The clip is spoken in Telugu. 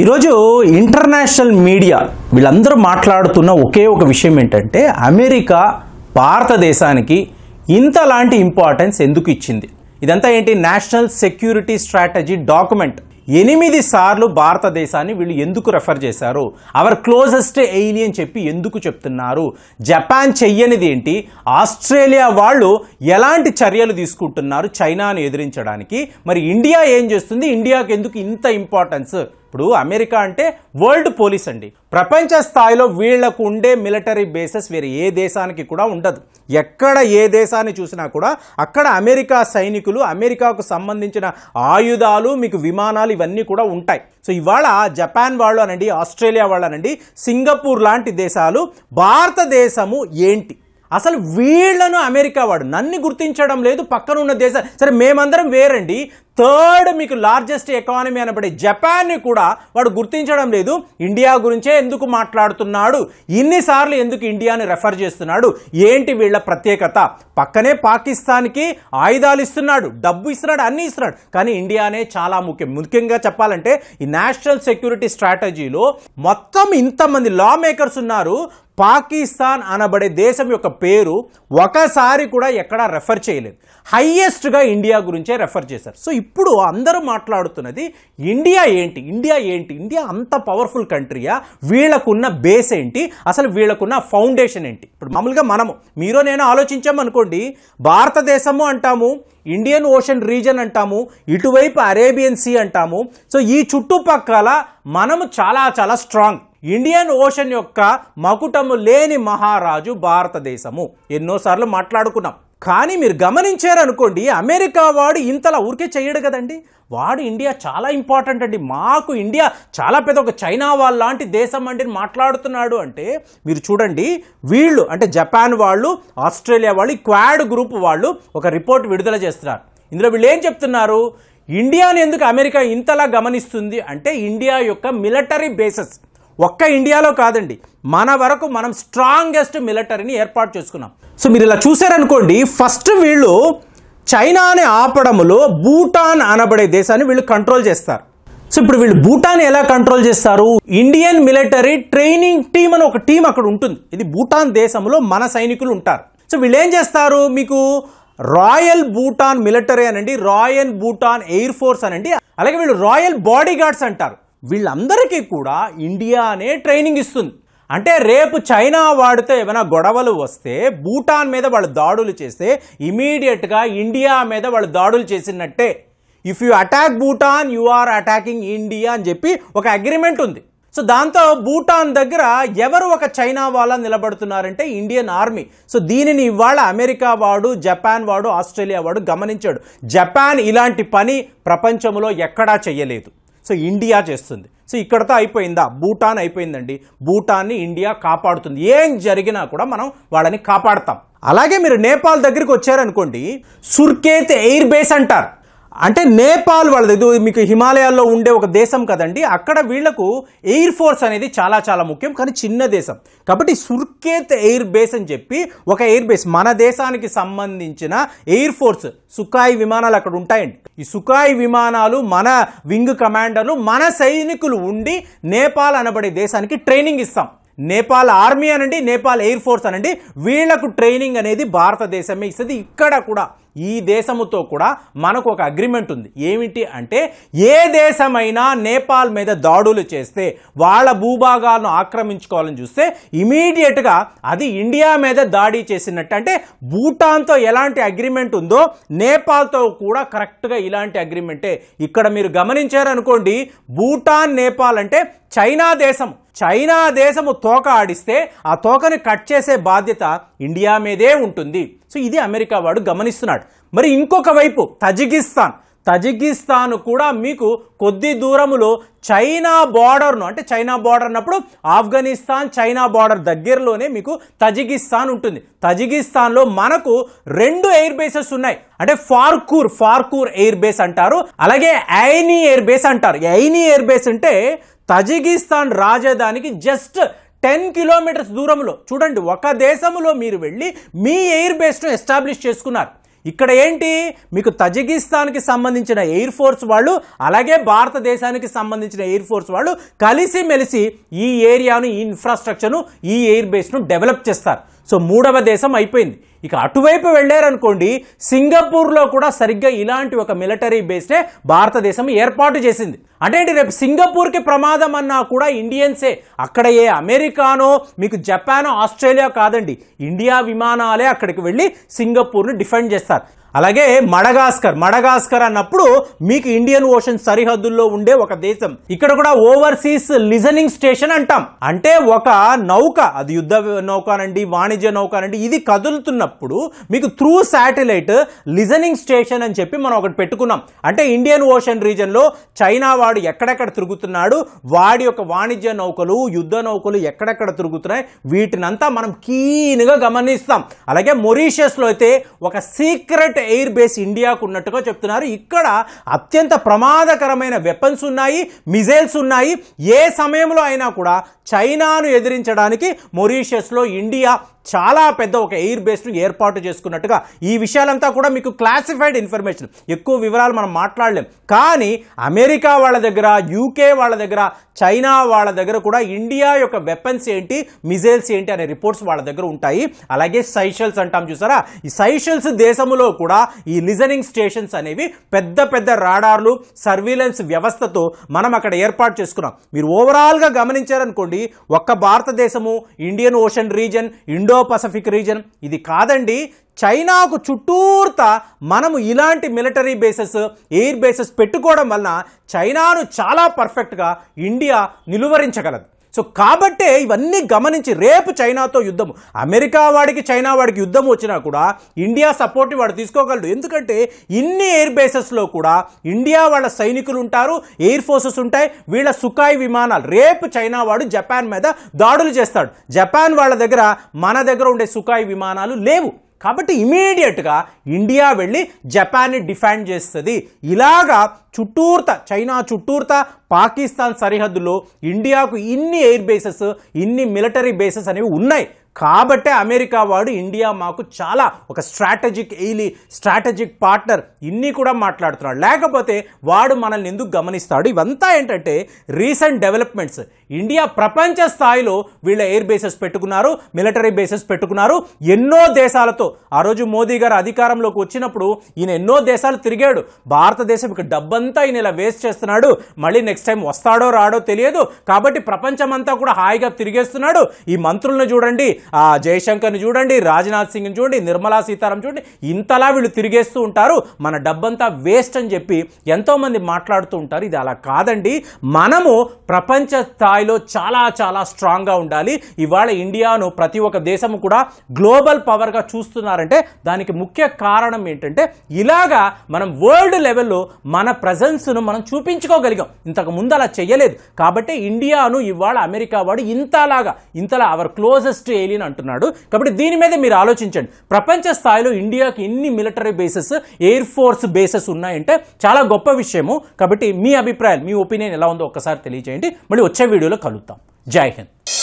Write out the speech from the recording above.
ఈరోజు ఇంటర్నేషనల్ మీడియా వీళ్ళందరూ మాట్లాడుతున్న ఒకే ఒక విషయం ఏంటంటే అమెరికా భారతదేశానికి ఇంతలాంటి ఇంపార్టెన్స్ ఎందుకు ఇచ్చింది ఇదంతా ఏంటి నేషనల్ సెక్యూరిటీ స్ట్రాటజీ డాక్యుమెంట్ ఎనిమిది సార్లు భారతదేశాన్ని వీళ్ళు ఎందుకు రెఫర్ చేశారు అవర్ క్లోజెస్ట్ అని చెప్పి ఎందుకు చెప్తున్నారు జపాన్ చెయ్యనిది ఏంటి ఆస్ట్రేలియా వాళ్ళు ఎలాంటి చర్యలు తీసుకుంటున్నారు చైనాను ఎదిరించడానికి మరి ఇండియా ఏం చేస్తుంది ఇండియాకి ఎందుకు ఇంత ఇంపార్టెన్స్ ఇప్పుడు అమెరికా అంటే వరల్డ్ పోలీస్ అండి ప్రపంచ స్థాయిలో వీళ్లకు ఉండే మిలిటరీ బేసెస్ వేరే ఏ దేశానికి కూడా ఉండదు ఎక్కడ ఏ దేశాన్ని చూసినా కూడా అక్కడ అమెరికా సైనికులు అమెరికాకు సంబంధించిన ఆయుధాలు మీకు విమానాలు ఇవన్నీ కూడా ఉంటాయి సో ఇవాళ జపాన్ వాళ్ళు అనండి ఆస్ట్రేలియా వాళ్ళు అనండి సింగపూర్ లాంటి దేశాలు భారతదేశము ఏంటి అసలు వీళ్లను అమెరికా వాడు నన్ను గుర్తించడం లేదు పక్కనున్న దేశాలు సరే మేమందరం వేరండి థర్డ్ మీకు లార్జెస్ట్ ఎకానమీ అనబడే జపాన్ని కూడా వాడు గుర్తించడం లేదు ఇండియా గురించే ఎందుకు మాట్లాడుతున్నాడు ఇన్నిసార్లు ఎందుకు ఇండియాని రెఫర్ చేస్తున్నాడు ఏంటి వీళ్ళ ప్రత్యేకత పక్కనే పాకిస్తాన్కి ఆయుధాలు ఇస్తున్నాడు డబ్బు ఇస్తున్నాడు అన్నీ ఇస్తున్నాడు కానీ ఇండియానే చాలా ముఖ్యం ముఖ్యంగా చెప్పాలంటే ఈ నేషనల్ సెక్యూరిటీ స్ట్రాటజీలో మొత్తం ఇంతమంది లా మేకర్స్ ఉన్నారు పాకిస్తాన్ అనబడే దేశం యొక్క పేరు ఒకసారి కూడా ఎక్కడా రెఫర్ చేయలేదు హయ్యెస్ట్గా ఇండియా గురించే రెఫర్ చేశారు సో ఇప్పుడు అందరూ మాట్లాడుతున్నది ఇండియా ఏంటి ఇండియా ఏంటి ఇండియా అంత పవర్ఫుల్ కంట్రీయా వీళ్ళకున్న బేస్ ఏంటి అసలు వీళ్ళకున్న ఫౌండేషన్ ఏంటి ఇప్పుడు మామూలుగా మనము మీరు నేను ఆలోచించామనుకోండి భారతదేశము అంటాము ఇండియన్ ఓషన్ రీజన్ అంటాము ఇటువైపు అరేబియన్ సీ అంటాము సో ఈ చుట్టుపక్కల మనము చాలా చాలా స్ట్రాంగ్ ఇండియన్ ఓషన్ యొక్క మకుటము లేని మహారాజు భారతదేశము ఎన్నోసార్లు మాట్లాడుకున్నాం కానీ మీరు గమనించారనుకోండి అమెరికా వాడు ఇంతలా ఊరికే చేయడు కదండి వాడు ఇండియా చాలా ఇంపార్టెంట్ అండి మాకు ఇండియా చాలా పెద్ద ఒక చైనా వాళ్ళ లాంటి దేశం అండి మాట్లాడుతున్నాడు అంటే మీరు చూడండి వీళ్ళు అంటే జపాన్ వాళ్ళు ఆస్ట్రేలియా వాళ్ళు క్వాడ్ గ్రూప్ వాళ్ళు ఒక రిపోర్ట్ విడుదల చేస్తున్నారు ఇందులో వీళ్ళు ఏం చెప్తున్నారు ఇండియాని ఎందుకు అమెరికా ఇంతలా గమనిస్తుంది అంటే ఇండియా యొక్క మిలిటరీ బేసెస్ ఒక్క ఇండియాలో కాదండి మన వరకు మనం స్ట్రాంగెస్ట్ మిలిటరీని ఏర్పాటు చేసుకున్నాం సో మీరు ఇలా చూసారనుకోండి ఫస్ట్ వీళ్ళు చైనాని ఆపడములో భూటాన్ అనబడే దేశాన్ని వీళ్ళు కంట్రోల్ చేస్తారు సో ఇప్పుడు వీళ్ళు భూటాన్ ఎలా కంట్రోల్ చేస్తారు ఇండియన్ మిలిటరీ ట్రైనింగ్ టీం అని ఒక టీం అక్కడ ఉంటుంది ఇది భూటాన్ దేశంలో మన సైనికులు ఉంటారు సో వీళ్ళు ఏం చేస్తారు మీకు రాయల్ భూటాన్ మిలిటరీ అనండి రాయల్ భూటాన్ ఎయిర్ ఫోర్స్ అనండి అలాగే వీళ్ళు రాయల్ బాడీ గార్డ్స్ అంటారు వీళ్ళందరికీ కూడా ఇండియానే ట్రైనింగ్ ఇస్తుంది అంటే రేపు చైనా వాడితో ఏమైనా గొడవలు వస్తే భూటాన్ మీద వాళ్ళు దాడులు చేస్తే ఇమీడియట్గా ఇండియా మీద వాళ్ళు దాడులు చేసినట్టే if you attack Bhutan you are attacking India అని చెప్పి ఒక అగ్రిమెంట్ ఉంది సో దాంతో భూటాన్ దగ్గర ఎవరు ఒక చైనా వాళ్ళ నిలబడుతున్నారంటే ఇండియన్ ఆర్మీ సో దీనిని ఇవాళ అమెరికా వాడు జపాన్ వాడు ఆస్ట్రేలియా వాడు గమనించాడు జపాన్ ఇలాంటి పని ప్రపంచంలో ఎక్కడా చేయలేదు సో ఇండియా చేస్తుంది సో ఇక్కడతో అయిపోయిందా భూటాన్ అయిపోయిందండి భూటాన్ని ఇండియా కాపాడుతుంది ఏం జరిగినా కూడా మనం వాళ్ళని కాపాడతాం అలాగే మీరు నేపాల్ దగ్గరికి వచ్చారనుకోండి సుర్కేత్ ఎయిర్ బేస్ అంటారు అంటే నేపాల్ వాళ్ళది మీకు హిమాలయాల్లో ఉండే ఒక దేశం కదండి అక్కడ వీళ్లకు ఎయిర్ ఫోర్స్ అనేది చాలా చాలా ముఖ్యం కానీ చిన్న దేశం కాబట్టి సుర్కేత్ ఎయిర్ బేస్ అని చెప్పి ఒక ఎయిర్ బేస్ మన దేశానికి సంబంధించిన ఎయిర్ ఫోర్స్ సుఖాయి విమానాలు అక్కడ ఉంటాయండి ఈ సుఖాయి విమానాలు మన వింగ్ కమాండర్లు మన సైనికులు ఉండి నేపాల్ అనబడే దేశానికి ట్రైనింగ్ ఇస్తాం నేపాల్ ఆర్మీ అనండి నేపాల్ ఎయిర్ ఫోర్స్ అనండి వీళ్లకు ట్రైనింగ్ అనేది భారతదేశమే ఇస్తుంది ఇక్కడ కూడా ఈ దేశముతో కూడా మనకు ఒక అగ్రిమెంట్ ఉంది ఏమిటి అంటే ఏ దేశమైనా నేపాల్ మీద దాడులు చేస్తే వాళ్ళ భూభాగాలను ఆక్రమించుకోవాలని చూస్తే ఇమీడియట్గా అది ఇండియా మీద దాడి చేసినట్టు అంటే భూటాన్తో ఎలాంటి అగ్రిమెంట్ ఉందో నేపాల్తో కూడా కరెక్ట్గా ఇలాంటి అగ్రిమెంటే ఇక్కడ మీరు గమనించారనుకోండి భూటాన్ నేపాల్ అంటే చైనా దేశం చైనా దేశము తోక ఆడిస్తే ఆ తోకని కట్ చేసే బాధ్యత ఇండియా మీదే ఉంటుంది సో ఇది అమెరికా వాడు గమనిస్తున్నాడు మరి ఇంకొక వైపు తజికిస్తాన్ తజికిస్తాన్ కూడా మీకు కొద్ది దూరములో చైనా బార్డర్ను అంటే చైనా బార్డర్ అన్నప్పుడు ఆఫ్ఘనిస్తాన్ చైనా బార్డర్ దగ్గరలోనే మీకు తజికిస్తాన్ ఉంటుంది తజికిస్తాన్లో మనకు రెండు ఎయిర్ బేసెస్ ఉన్నాయి అంటే ఫార్కూర్ ఫార్కూర్ ఎయిర్ బేస్ అంటారు అలాగే ఐనీ ఎయిర్ బేస్ అంటారు ఐని ఎయిర్ బేస్ అంటే తజికిస్తాన్ రాజధానికి జస్ట్ టెన్ కిలోమీటర్స్ దూరంలో చూడండి ఒక దేశంలో మీరు వెళ్ళి మీ ఎయిర్ బేస్ను ఎస్టాబ్లిష్ చేసుకున్నారు ఇక్కడ ఏంటి మీకు తజికిస్తాన్కి సంబంధించిన ఎయిర్ ఫోర్స్ వాళ్ళు అలాగే భారతదేశానికి సంబంధించిన ఎయిర్ ఫోర్స్ వాళ్ళు కలిసిమెలిసి ఈ ఏరియాను ఈ ఇన్ఫ్రాస్ట్రక్చర్ను ఈ ఎయిర్ బేస్ను డెవలప్ చేస్తారు సో మూడవ దేశం అయిపోయింది ఇక అటువైపు వెళ్ళారనుకోండి సింగపూర్లో కూడా సరిగ్గా ఇలాంటి ఒక మిలిటరీ బేస్నే భారతదేశం ఏర్పాటు చేసింది అంటే రేపు సింగపూర్కి ప్రమాదం అన్నా కూడా ఇండియన్సే అక్కడ ఏ అమెరికానో మీకు జపానో ఆస్ట్రేలియా కాదండి ఇండియా విమానాలే అక్కడికి వెళ్ళి సింగపూర్ని డిఫెండ్ చేస్తారు అలాగే మడగాస్కర్ మడగాస్కర్ అన్నప్పుడు మీకు ఇండియన్ ఓషన్ సరిహద్దుల్లో ఉండే ఒక దేశం ఇక్కడ కూడా ఓవర్సీస్ లిజనింగ్ స్టేషన్ అంటాం అంటే ఒక నౌక అది యుద్ధ నౌకానండి వాణిజ్య నౌకనండి ఇది కదులుతున్నప్పుడు మీకు త్రూ శాటిలైట్ లిజనింగ్ స్టేషన్ అని చెప్పి మనం ఒకటి పెట్టుకున్నాం అంటే ఇండియన్ ఓషన్ రీజన్లో చైనా వాడు ఎక్కడెక్కడ తిరుగుతున్నాడు వాడి యొక్క వాణిజ్య నౌకలు యుద్ధ నౌకలు ఎక్కడెక్కడ తిరుగుతున్నాయి వీటినంతా మనం క్లీన్గా గమనిస్తాం అలాగే మొరీషియస్లో అయితే ఒక సీక్రెట్ ఎయిర్ బేస్ ఇండియాకు ఉన్నట్టుగా చెప్తున్నారు ఇక్కడ అత్యంత ప్రమాదకరమైన వెపన్స్ ఉన్నాయి మిజైల్స్ ఉన్నాయి ఏ సమయంలో అయినా కూడా చైనాను ఎదిరించడానికి మొరీషియస్లో ఇండియా చాలా పెద్ద ఒక ఎయిర్ బేస్ను ఏర్పాటు చేసుకున్నట్టుగా ఈ విషయాలంతా కూడా మీకు క్లాసిఫైడ్ ఇన్ఫర్మేషన్ ఎక్కువ వివరాలు మనం మాట్లాడలేం కానీ అమెరికా వాళ్ళ దగ్గర యూకే వాళ్ళ దగ్గర చైనా వాళ్ళ దగ్గర కూడా ఇండియా యొక్క వెపన్స్ ఏంటి మిజైల్స్ ఏంటి అనే రిపోర్ట్స్ వాళ్ళ దగ్గర ఉంటాయి అలాగే సైషల్స్ అంటాం చూసారా ఈ సైషల్స్ దేశంలో కూడా ఈ లిజనింగ్ స్టేషన్స్ అనేవి పెద్ద పెద్ద రాడార్లు సర్వీలెన్స్ వ్యవస్థతో మనం అక్కడ ఏర్పాటు చేసుకున్నాం మీరు ఓవరాల్గా గమనించారనుకోండి ఒక్క భారతదేశము Indian Ocean region Indo Indo Pacific region ఇది కాదండి చైనాకు చుట్టూర్త మనము ఇలాంటి మిలిటరీ బేసెస్ ఎయిర్ బేసెస్ పెట్టుకోవడం వలన చైనాను చాలా పర్ఫెక్ట్గా ఇండియా నిలువరించగలదు సో కాబట్టే ఇవన్నీ గమనించి రేపు చైనాతో యుద్ధము అమెరికా వాడికి చైనా వాడికి యుద్ధం వచ్చినా కూడా ఇండియా సపోర్ట్ వాడు తీసుకోగలడు ఎందుకంటే ఇన్ని ఎయిర్ బేసెస్లో కూడా ఇండియా వాళ్ళ సైనికులు ఉంటారు ఎయిర్ ఫోర్సెస్ ఉంటాయి వీళ్ళ సుఖాయి విమానాలు రేపు చైనా వాడు జపాన్ మీద దాడులు చేస్తాడు జపాన్ వాళ్ళ దగ్గర మన దగ్గర ఉండే సుఖాయి విమానాలు లేవు కాబట్టి ఇమీడియట్గా ఇండియా వెళ్ళి జపాన్ని డిఫెండ్ చేస్తుంది ఇలాగా చుట్టూర్త చైనా చుట్టూర్త పాకిస్తాన్ సరిహద్దులో ఇండియాకు ఇన్ని ఎయిర్ బేసెస్ ఇన్ని మిలిటరీ బేసెస్ అనేవి ఉన్నాయి కాబట్టే అమెరికా వాడు ఇండియా మాకు చాలా ఒక స్ట్రాటజిక్ ఎయిలీ స్ట్రాటజిక్ పార్ట్నర్ ఇన్ని కూడా మాట్లాడుతున్నాడు లేకపోతే వాడు మనల్ని ఎందుకు గమనిస్తాడు ఇవంతా ఏంటంటే రీసెంట్ డెవలప్మెంట్స్ ఇండియా ప్రపంచ స్థాయిలో వీళ్ళ ఎయిర్ బేసెస్ పెట్టుకున్నారు మిలిటరీ బేసెస్ పెట్టుకున్నారు ఎన్నో దేశాలతో ఆ రోజు మోదీ గారు అధికారంలోకి వచ్చినప్పుడు ఈయన ఎన్నో దేశాలు తిరిగాడు భారతదేశం ఇక డబ్బంతా ఈయన ఇలా వేస్ట్ చేస్తున్నాడు మళ్ళీ నెక్స్ట్ టైం వస్తాడో రాడో తెలియదు కాబట్టి ప్రపంచమంతా కూడా హాయిగా తిరిగేస్తున్నాడు ఈ మంత్రులను చూడండి ఆ జయశంకర్ని చూడండి రాజ్నాథ్ సింగ్ని చూడండి నిర్మలా సీతారాం చూడండి ఇంతలా వీళ్ళు తిరిగేస్తూ ఉంటారు మన డబ్బంతా వేస్ట్ అని చెప్పి ఎంతోమంది మాట్లాడుతూ ఉంటారు ఇది అలా కాదండి మనము ప్రపంచ స్థాయిలో చాలా చాలా స్ట్రాంగ్గా ఉండాలి ఇవాళ ఇండియాను ప్రతి ఒక్క దేశము కూడా గ్లోబల్ పవర్గా చూస్తున్నారంటే దానికి ముఖ్య కారణం ఏంటంటే ఇలాగా మనం వరల్డ్ లెవెల్లో మన ప్రజెన్స్ను మనం చూపించుకోగలిగాం ఇంతకు ముందు అలా చేయలేదు కాబట్టి ఇండియాను ఇవాళ అమెరికా వాడు ఇంతలాగా ఇంతలా అవర్ క్లోజెస్ట్ ఏలియన్ మిలియన్ అంటున్నాడు కాబట్టి దీని మీద మీరు ఆలోచించండి ప్రపంచ స్థాయిలో ఇండియాకి ఎన్ని military bases air force bases ఉన్నాయంటే చాలా గొప్ప విషయము కాబట్టి మీ అభిప్రాయాలు మీ ఒపీనియన్ ఎలా ఉందో ఒక్కసారి తెలియజేయండి మళ్ళీ వచ్చే వీడియోలో కలుద్దాం జై హింద్